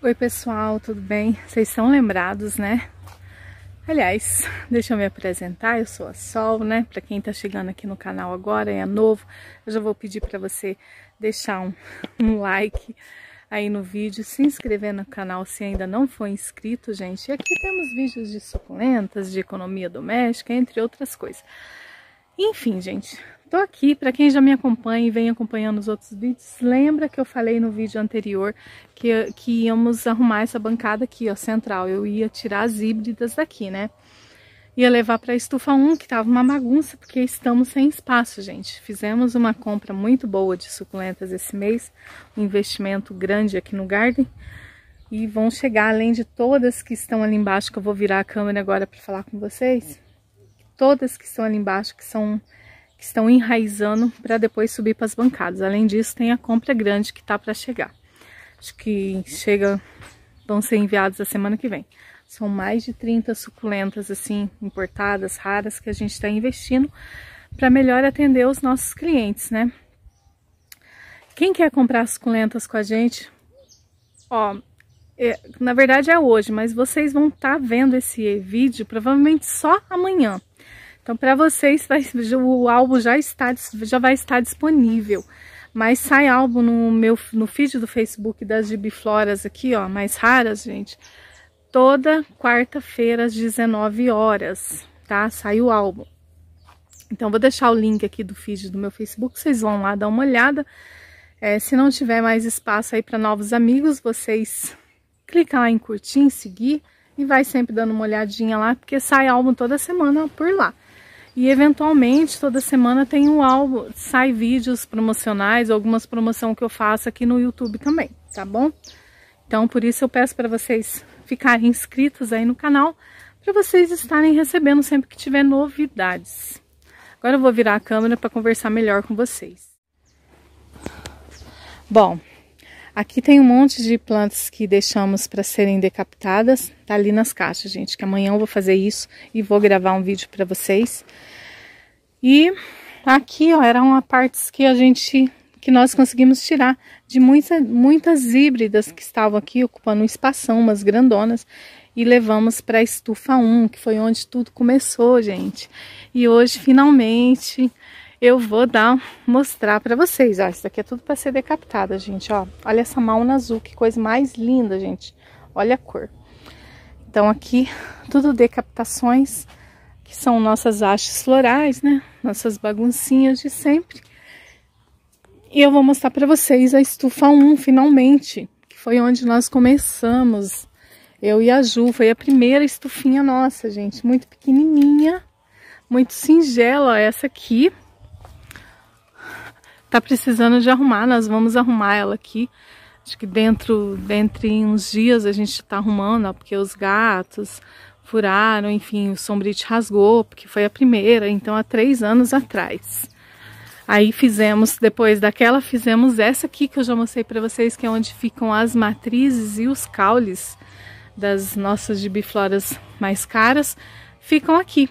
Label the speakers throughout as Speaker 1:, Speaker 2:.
Speaker 1: Oi pessoal, tudo bem? Vocês são lembrados, né? Aliás, deixa eu me apresentar, eu sou a Sol, né? Para quem tá chegando aqui no canal agora, é novo, eu já vou pedir para você deixar um, um, like aí no vídeo, se inscrever no canal se ainda não for inscrito, gente. E aqui temos vídeos de suculentas, de economia doméstica, entre outras coisas. Enfim, gente, Tô aqui, para quem já me acompanha e vem acompanhando os outros vídeos, lembra que eu falei no vídeo anterior que, que íamos arrumar essa bancada aqui, ó, central. Eu ia tirar as híbridas daqui, né? Ia levar para estufa 1, que tava uma bagunça, porque estamos sem espaço, gente. Fizemos uma compra muito boa de suculentas esse mês, um investimento grande aqui no Garden. E vão chegar, além de todas que estão ali embaixo, que eu vou virar a câmera agora para falar com vocês. Todas que estão ali embaixo, que são que estão enraizando para depois subir para as bancadas. Além disso, tem a compra grande que está para chegar. Acho que chega, vão ser enviados a semana que vem. São mais de 30 suculentas assim importadas, raras, que a gente está investindo para melhor atender os nossos clientes, né? Quem quer comprar suculentas com a gente, ó, é, na verdade é hoje, mas vocês vão estar tá vendo esse vídeo provavelmente só amanhã. Então, para vocês, vai, o álbum já, está, já vai estar disponível. Mas sai álbum no meu no feed do Facebook das gibifloras aqui, ó, mais raras, gente. Toda quarta-feira às 19 horas, tá? Sai o álbum. Então, vou deixar o link aqui do feed do meu Facebook, vocês vão lá dar uma olhada. É, se não tiver mais espaço aí para novos amigos, vocês clicam lá em curtir, em seguir e vai sempre dando uma olhadinha lá, porque sai álbum toda semana por lá. E eventualmente toda semana tem um álbum, sai vídeos promocionais, algumas promoção que eu faço aqui no YouTube também, tá bom? Então por isso eu peço para vocês ficarem inscritos aí no canal, para vocês estarem recebendo sempre que tiver novidades. Agora eu vou virar a câmera para conversar melhor com vocês. Bom, Aqui tem um monte de plantas que deixamos para serem decapitadas, tá ali nas caixas, gente, que amanhã eu vou fazer isso e vou gravar um vídeo para vocês. E aqui, ó, eram as partes que a gente que nós conseguimos tirar de muita, muitas híbridas que estavam aqui ocupando um espação, umas grandonas, e levamos para a estufa 1, que foi onde tudo começou, gente. E hoje, finalmente, eu vou dar mostrar para vocês. Ó, isso daqui é tudo para ser decapitada, gente. Ó, olha essa mauna azul, que coisa mais linda, gente. Olha a cor. Então aqui tudo decapitações que são nossas hastes florais, né? Nossas baguncinhas de sempre. E eu vou mostrar para vocês a estufa 1, finalmente, que foi onde nós começamos. Eu e a Ju, foi a primeira estufinha nossa, gente, muito pequenininha, muito singela essa aqui tá precisando de arrumar, nós vamos arrumar ela aqui. Acho que dentro, de uns dias a gente tá arrumando, ó, porque os gatos furaram, enfim, o sombrite rasgou, porque foi a primeira, então há três anos atrás. Aí fizemos, depois daquela, fizemos essa aqui que eu já mostrei para vocês, que é onde ficam as matrizes e os caules das nossas gibifloras mais caras, ficam aqui.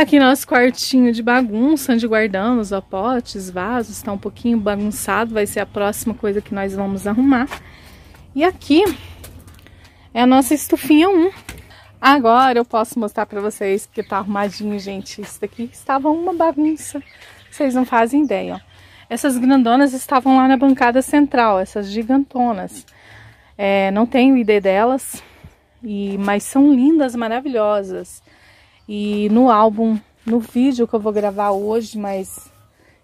Speaker 1: Aqui nosso quartinho de bagunça, onde guardamos ó, potes, vasos, está um pouquinho bagunçado, vai ser a próxima coisa que nós vamos arrumar. E aqui é a nossa estufinha 1. Agora eu posso mostrar para vocês, porque tá arrumadinho, gente. Isso daqui estava uma bagunça, vocês não fazem ideia, ó. Essas grandonas estavam lá na bancada central, essas gigantonas. É, não tenho ideia delas, e mas são lindas, maravilhosas. E no álbum, no vídeo que eu vou gravar hoje, mas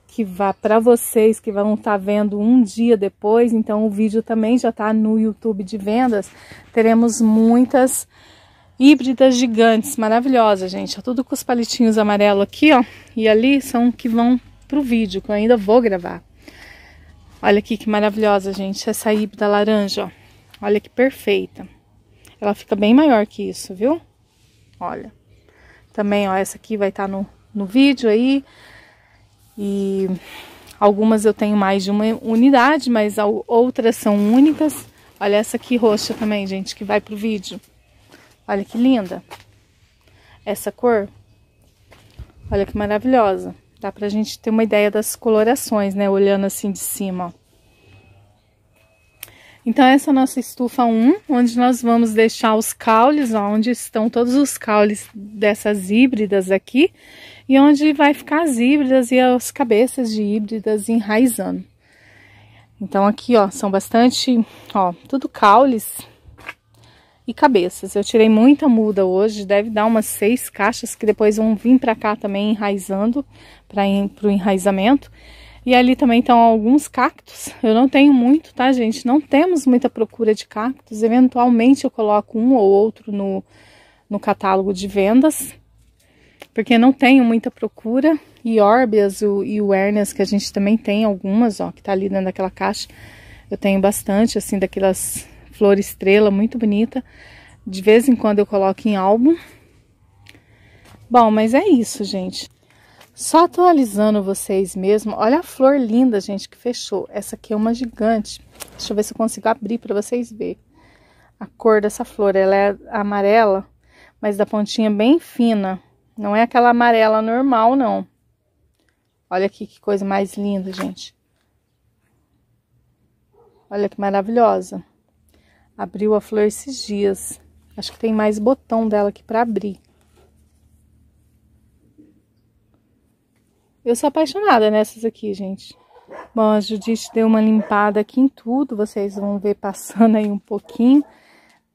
Speaker 1: que vá para vocês que vão estar tá vendo um dia depois, então o vídeo também já está no YouTube de vendas. Teremos muitas híbridas gigantes, maravilhosas, gente. É tudo com os palitinhos amarelo aqui, ó. E ali são que vão pro vídeo, que eu ainda vou gravar. Olha aqui que maravilhosa, gente. Essa híbrida laranja, ó. Olha que perfeita. Ela fica bem maior que isso, viu? Olha também, ó, essa aqui vai estar tá no, no vídeo aí. E algumas eu tenho mais de uma unidade, mas outras são únicas. Olha essa aqui roxa também, gente, que vai pro vídeo. Olha que linda. Essa cor, olha que maravilhosa. Dá pra gente ter uma ideia das colorações, né, olhando assim de cima, ó. Então, essa é a nossa estufa 1, onde nós vamos deixar os caules, ó, onde estão todos os caules dessas híbridas aqui, e onde vai ficar as híbridas e as cabeças de híbridas enraizando. Então, aqui, ó, são bastante, ó, tudo caules e cabeças. Eu tirei muita muda hoje, deve dar umas seis caixas, que depois vão vir para cá também enraizando, para o enraizamento. E ali também estão alguns cactos. Eu não tenho muito, tá, gente? Não temos muita procura de cactos. Eventualmente eu coloco um ou outro no, no catálogo de vendas, porque não tenho muita procura. E órbias e o Ernas, que a gente também tem algumas, ó, que tá ali dentro daquela caixa. Eu tenho bastante, assim, daquelas flor estrela, muito bonita. De vez em quando eu coloco em álbum. Bom, mas é isso, gente. Só atualizando vocês mesmo. Olha a flor linda, gente, que fechou. Essa aqui é uma gigante. Deixa eu ver se eu consigo abrir para vocês verem. A cor dessa flor, ela é amarela, mas da pontinha bem fina. Não é aquela amarela normal, não. Olha aqui que coisa mais linda, gente. Olha que maravilhosa. Abriu a flor esses dias. Acho que tem mais botão dela aqui para abrir. Eu sou apaixonada nessas aqui, gente. Bom, a Judite deu uma limpada aqui em tudo, vocês vão ver passando aí um pouquinho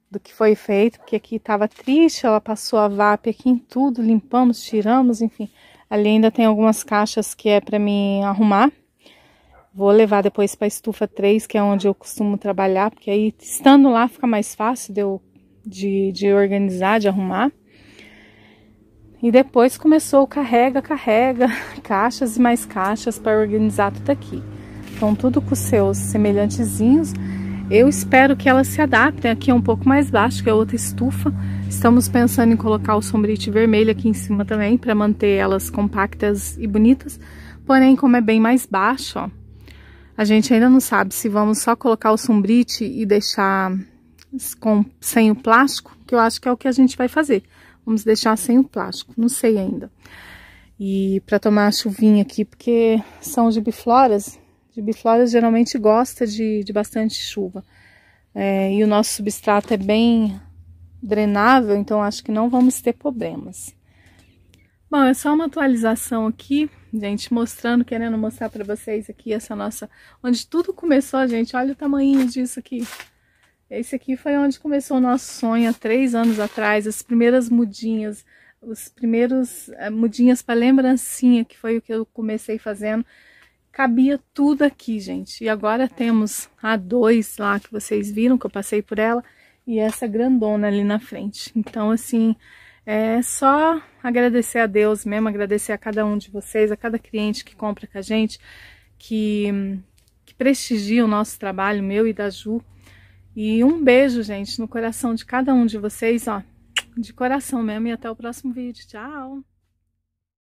Speaker 1: do que foi feito, porque aqui estava triste, ela passou a VAP aqui em tudo, limpamos, tiramos, enfim. Ali ainda tem algumas caixas que é para mim arrumar. Vou levar depois para a estufa 3, que é onde eu costumo trabalhar, porque aí estando lá fica mais fácil de, eu, de, de organizar, de arrumar. E depois começou carrega, carrega, caixas e mais caixas para organizar tudo aqui. Então, tudo com seus semelhantezinhos. Eu espero que elas se adaptem. Aqui é um pouco mais baixo, que é outra estufa. Estamos pensando em colocar o sombrite vermelho aqui em cima também, para manter elas compactas e bonitas. Porém, como é bem mais baixo, ó, a gente ainda não sabe se vamos só colocar o sombrite e deixar com, sem o plástico, que eu acho que é o que a gente vai fazer. Vamos deixar sem o plástico, não sei ainda. E para tomar a chuvinha aqui, porque são gibifloras. Gibifloras geralmente gosta de, de bastante chuva. É, e o nosso substrato é bem drenável, então acho que não vamos ter problemas. Bom, é só uma atualização aqui, gente, mostrando, querendo mostrar para vocês aqui essa nossa... Onde tudo começou, gente, olha o tamanho disso aqui. Esse aqui foi onde começou o nosso sonho há três anos atrás, as primeiras mudinhas, os primeiros eh, mudinhas para lembrancinha, que foi o que eu comecei fazendo. Cabia tudo aqui, gente. E agora temos a dois lá que vocês viram, que eu passei por ela, e essa grandona ali na frente. Então, assim, é só agradecer a Deus mesmo, agradecer a cada um de vocês, a cada cliente que compra com a gente, que, que prestigia o nosso trabalho, meu e da Ju. E um beijo, gente, no coração de cada um de vocês, ó. De coração mesmo. E até o próximo vídeo. Tchau!